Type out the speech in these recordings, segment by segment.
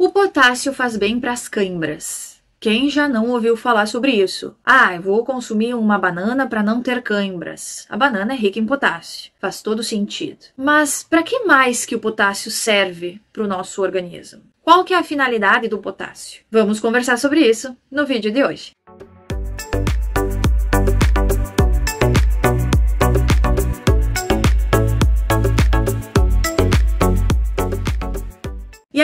O potássio faz bem para as cãibras. Quem já não ouviu falar sobre isso? Ah, eu vou consumir uma banana para não ter cãibras. A banana é rica em potássio. Faz todo sentido. Mas para que mais que o potássio serve para o nosso organismo? Qual que é a finalidade do potássio? Vamos conversar sobre isso no vídeo de hoje.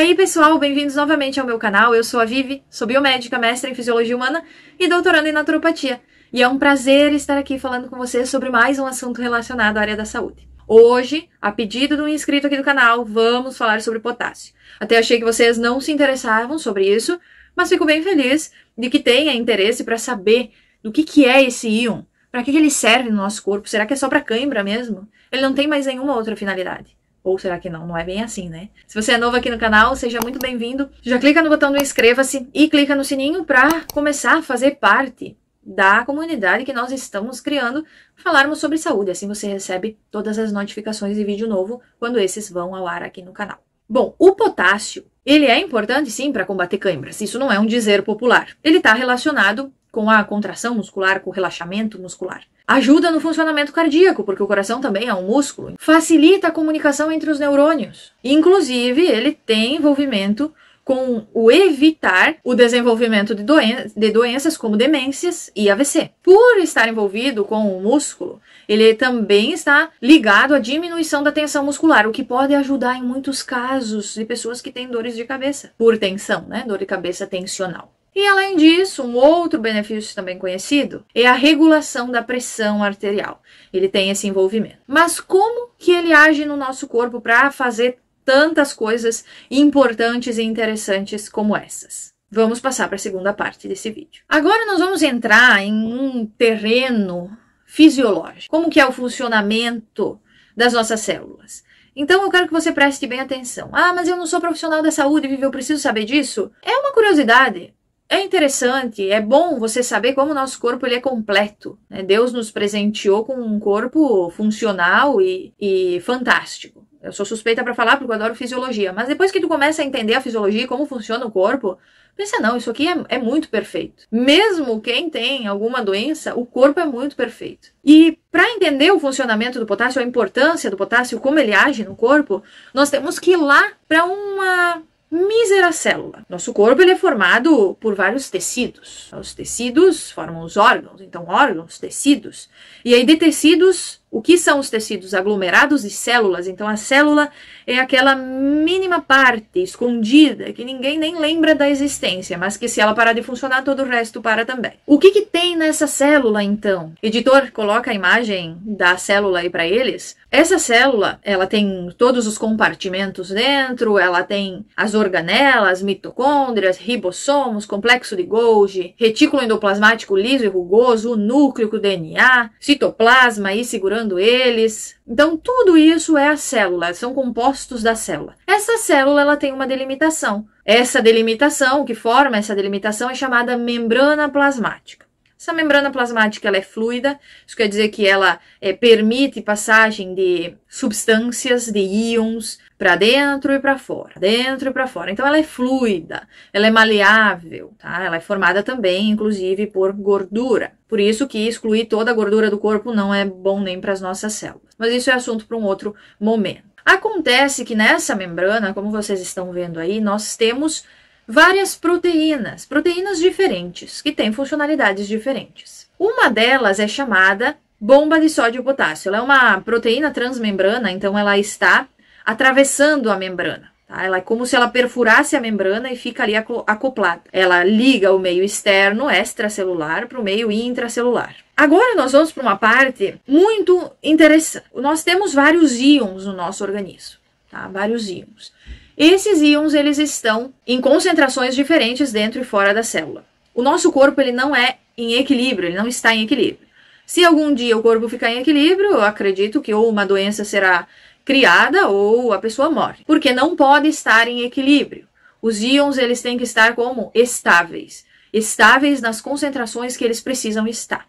aí, pessoal, bem-vindos novamente ao meu canal. Eu sou a Vivi, sou biomédica, mestra em fisiologia humana e doutoranda em naturopatia. E é um prazer estar aqui falando com vocês sobre mais um assunto relacionado à área da saúde. Hoje, a pedido de um inscrito aqui do canal, vamos falar sobre potássio. Até achei que vocês não se interessavam sobre isso, mas fico bem feliz de que tenha interesse para saber do que, que é esse íon, para que, que ele serve no nosso corpo. Será que é só para cãibra mesmo? Ele não tem mais nenhuma outra finalidade. Ou será que não? Não é bem assim, né? Se você é novo aqui no canal, seja muito bem-vindo. Já clica no botão do inscreva-se e clica no sininho para começar a fazer parte da comunidade que nós estamos criando, falarmos sobre saúde. Assim você recebe todas as notificações de vídeo novo quando esses vão ao ar aqui no canal. Bom, o potássio, ele é importante sim para combater câimbras, isso não é um dizer popular. Ele está relacionado com a contração muscular, com o relaxamento muscular. Ajuda no funcionamento cardíaco, porque o coração também é um músculo. Facilita a comunicação entre os neurônios. Inclusive, ele tem envolvimento com o evitar o desenvolvimento de, doen de, doenças como demências e AVC. Por estar envolvido com o músculo, ele também está ligado à diminuição da tensão muscular, o que pode ajudar em muitos casos de pessoas que têm dores de cabeça por tensão, né? Dor de cabeça tensional. E além disso, um outro benefício também conhecido é a regulação da pressão arterial. Ele tem esse envolvimento. Mas como que ele age no nosso corpo para fazer tantas coisas importantes e interessantes como essas? Vamos passar para a segunda parte desse vídeo. Agora nós vamos entrar em um terreno fisiológico. Como que é o funcionamento das nossas células? Então eu quero que você preste bem atenção. Ah, mas eu não sou profissional da saúde, Vivi, eu preciso saber disso. É uma curiosidade é interessante, é bom você saber como o nosso corpo ele é completo. Né? Deus nos presenteou com um corpo funcional e, e fantástico. Eu sou suspeita para falar porque eu adoro fisiologia, mas depois que tu começa a entender a fisiologia e como funciona o corpo, pensa, não, isso aqui é, é muito perfeito. Mesmo quem tem alguma doença, o corpo é muito perfeito. E para entender o funcionamento do potássio, a importância do potássio, como ele age no corpo, nós temos que ir lá para uma mísera célula. Nosso corpo ele é formado por vários tecidos. Os tecidos formam os órgãos, então órgãos, tecidos. E aí de tecidos o que são os tecidos aglomerados e células? Então, a célula é aquela mínima parte escondida que ninguém nem lembra da existência, mas que se ela parar de funcionar, todo o resto para também. O que, que tem nessa célula, então? Editor, coloca a imagem da célula aí para eles. Essa célula, ela tem todos os compartimentos dentro, ela tem as organelas, mitocôndrias, ribossomos, complexo de Golgi, retículo endoplasmático liso e rugoso, núcleo, DNA, citoplasma e segurança eles. Então, tudo isso é a célula, são compostos da célula. Essa célula ela tem uma delimitação. Essa delimitação, que forma essa delimitação, é chamada membrana plasmática. Essa membrana plasmática ela é fluida, isso quer dizer que ela é, permite passagem de substâncias, de íons, para dentro e para fora, dentro e para fora. Então ela é fluida, ela é maleável, tá? Ela é formada também, inclusive, por gordura. Por isso que excluir toda a gordura do corpo não é bom nem para as nossas células. Mas isso é assunto para um outro momento. Acontece que nessa membrana, como vocês estão vendo aí, nós temos várias proteínas, proteínas diferentes, que têm funcionalidades diferentes. Uma delas é chamada bomba de sódio-potássio. Ela é uma proteína transmembrana, então ela está atravessando a membrana. Tá? Ela é como se ela perfurasse a membrana e fica ali acoplada. Ela liga o meio externo, extracelular, para o meio intracelular. Agora nós vamos para uma parte muito interessante. Nós temos vários íons no nosso organismo, tá? vários íons. Esses íons eles estão em concentrações diferentes dentro e fora da célula. O nosso corpo ele não é em equilíbrio, ele não está em equilíbrio. Se algum dia o corpo ficar em equilíbrio, eu acredito que ou uma doença será criada ou a pessoa morre, porque não pode estar em equilíbrio. Os íons eles têm que estar como estáveis, estáveis nas concentrações que eles precisam estar.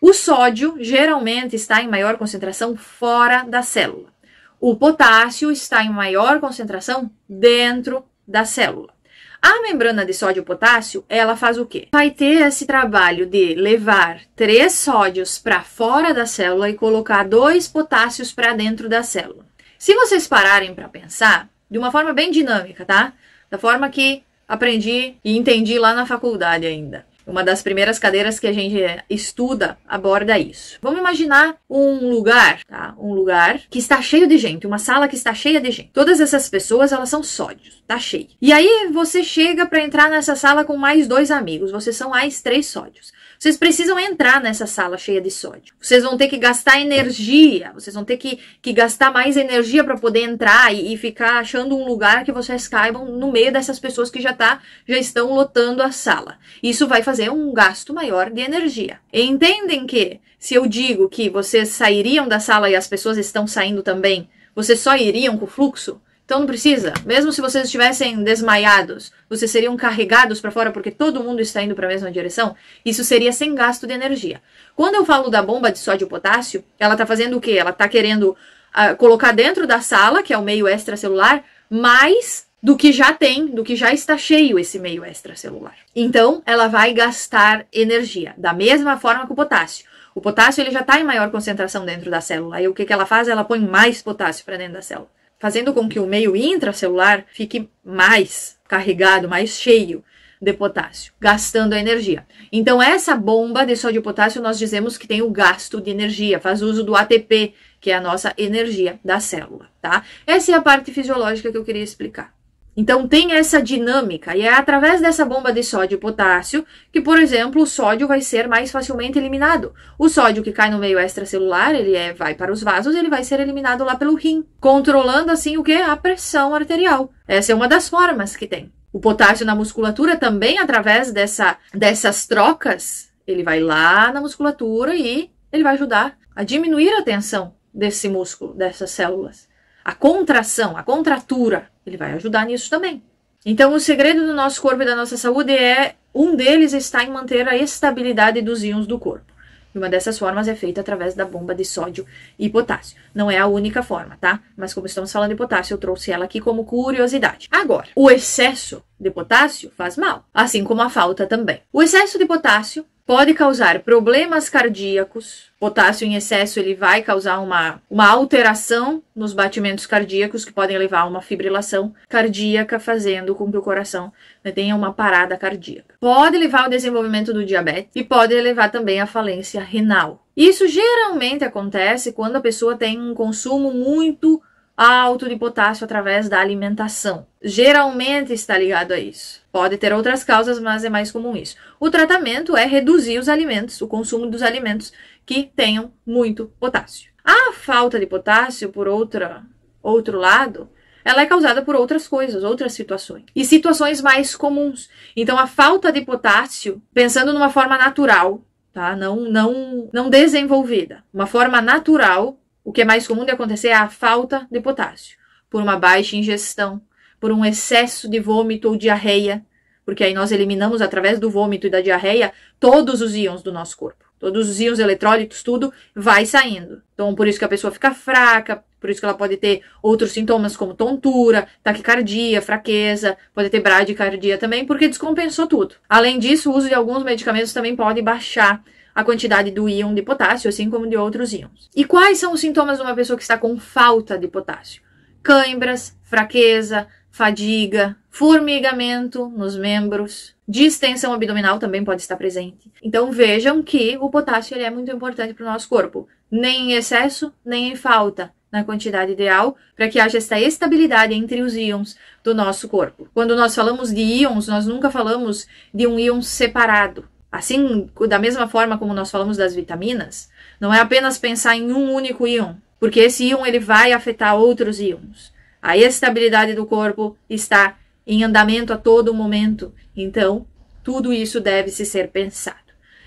O sódio geralmente está em maior concentração fora da célula. O potássio está em maior concentração dentro da célula. A membrana de sódio-potássio, ela faz o quê? Vai ter esse trabalho de levar três sódios para fora da célula e colocar dois potássios para dentro da célula. Se vocês pararem para pensar, de uma forma bem dinâmica, tá? Da forma que aprendi e entendi lá na faculdade ainda. Uma das primeiras cadeiras que a gente estuda aborda isso. Vamos imaginar um lugar, tá? Um lugar que está cheio de gente, uma sala que está cheia de gente. Todas essas pessoas, elas são sódios, tá cheio. E aí você chega para entrar nessa sala com mais dois amigos, vocês são mais três sódios. Vocês precisam entrar nessa sala cheia de sódio. Vocês vão ter que gastar energia, vocês vão ter que, que gastar mais energia para poder entrar e, e, ficar achando um lugar que vocês caibam no meio dessas pessoas que já, tá, já estão lotando a sala. Isso vai fazer um gasto maior de energia. Entendem que se eu digo que vocês sairiam da sala e as pessoas estão saindo também, vocês só iriam com o fluxo? Então não precisa. Mesmo se vocês estivessem desmaiados, vocês seriam carregados para fora porque todo mundo está indo para a mesma direção. Isso seria sem gasto de energia. Quando eu falo da bomba de sódio potássio, ela está fazendo o quê? Ela está querendo uh, colocar dentro da sala, que é o meio extracelular, mais do que já tem, do que já está cheio esse meio extracelular. Então, ela vai gastar energia, da mesma forma que o potássio. O potássio ele já está em maior concentração dentro da célula. E o que, que ela faz? Ela põe mais potássio para dentro da célula fazendo com que o meio intracelular fique mais carregado, mais cheio de potássio, gastando a energia. Então, essa bomba de sódio e potássio nós dizemos que tem o gasto de energia, faz uso do ATP, que é a nossa energia da célula, tá? Essa é a parte fisiológica que eu queria explicar. Então tem essa dinâmica e é através dessa bomba de sódio e potássio que, por exemplo, o sódio vai ser mais facilmente eliminado. O sódio que cai no meio extracelular, ele é, vai para os vasos, ele vai ser eliminado lá pelo rim, controlando assim o que a pressão arterial. Essa é uma das formas que tem. O potássio na musculatura também através dessa, dessas trocas, ele vai lá na musculatura e ele vai ajudar a diminuir a tensão desse músculo, dessas células a contração, a contratura, ele vai ajudar nisso também. Então, o segredo do nosso corpo e da nossa saúde é um deles está em manter a estabilidade dos íons do corpo. E uma dessas formas é feita através da bomba de sódio e potássio. Não é a única forma, tá? Mas como estamos falando de potássio, eu trouxe ela aqui como curiosidade. Agora, o excesso de potássio faz mal, assim como a falta também. O excesso de potássio pode causar problemas cardíacos. Potássio em excesso ele vai causar uma, uma alteração nos batimentos cardíacos que podem levar a uma fibrilação cardíaca, fazendo com que o coração né, tenha uma parada cardíaca. Pode levar ao desenvolvimento do diabetes e pode levar também à falência renal. Isso geralmente acontece quando a pessoa tem um consumo muito alto de potássio através da alimentação. Geralmente está ligado a isso. Pode ter outras causas, mas é mais comum isso. O tratamento é reduzir os alimentos, o consumo dos alimentos que tenham muito potássio. A falta de potássio, por outra, outro lado, ela é causada por outras coisas, outras situações. E situações mais comuns. Então, a falta de potássio, pensando numa forma natural, tá? Não, não, não desenvolvida. Uma forma natural o que é mais comum de acontecer é a falta de potássio, por uma baixa ingestão, por um excesso de vômito ou diarreia, porque aí nós eliminamos através do vômito e da diarreia todos os íons do nosso corpo. Todos os íons eletrólitos, tudo vai saindo. Então, por isso que a pessoa fica fraca, por isso que ela pode ter outros sintomas como tontura, taquicardia, fraqueza, pode ter bradicardia também, porque descompensou tudo. Além disso, o uso de alguns medicamentos também pode baixar a quantidade do íon de potássio, assim como de outros íons. E quais são os sintomas de uma pessoa que está com falta de potássio? Cãibras, fraqueza, fadiga, formigamento nos membros, distensão abdominal também pode estar presente. Então vejam que o potássio ele é muito importante para o nosso corpo, nem em excesso, nem em falta na quantidade ideal, para que haja esta estabilidade entre os íons do nosso corpo. Quando nós falamos de íons, nós nunca falamos de um íon separado. Assim, da mesma forma como nós falamos das vitaminas, não é apenas pensar em um único íon, porque esse íon ele vai afetar outros íons. A estabilidade do corpo está em andamento a todo momento. Então, tudo isso deve se ser pensado.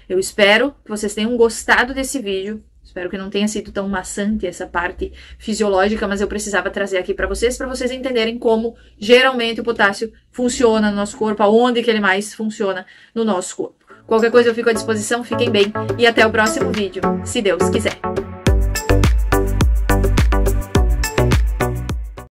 Eu espero que vocês tenham gostado desse vídeo. Espero que não tenha sido tão maçante essa parte fisiológica, mas eu precisava trazer aqui para vocês, para vocês entenderem como geralmente o potássio funciona no nosso corpo, aonde que ele mais funciona no nosso corpo. Qualquer coisa eu fico à disposição, fiquem bem e até o próximo vídeo, se Deus quiser.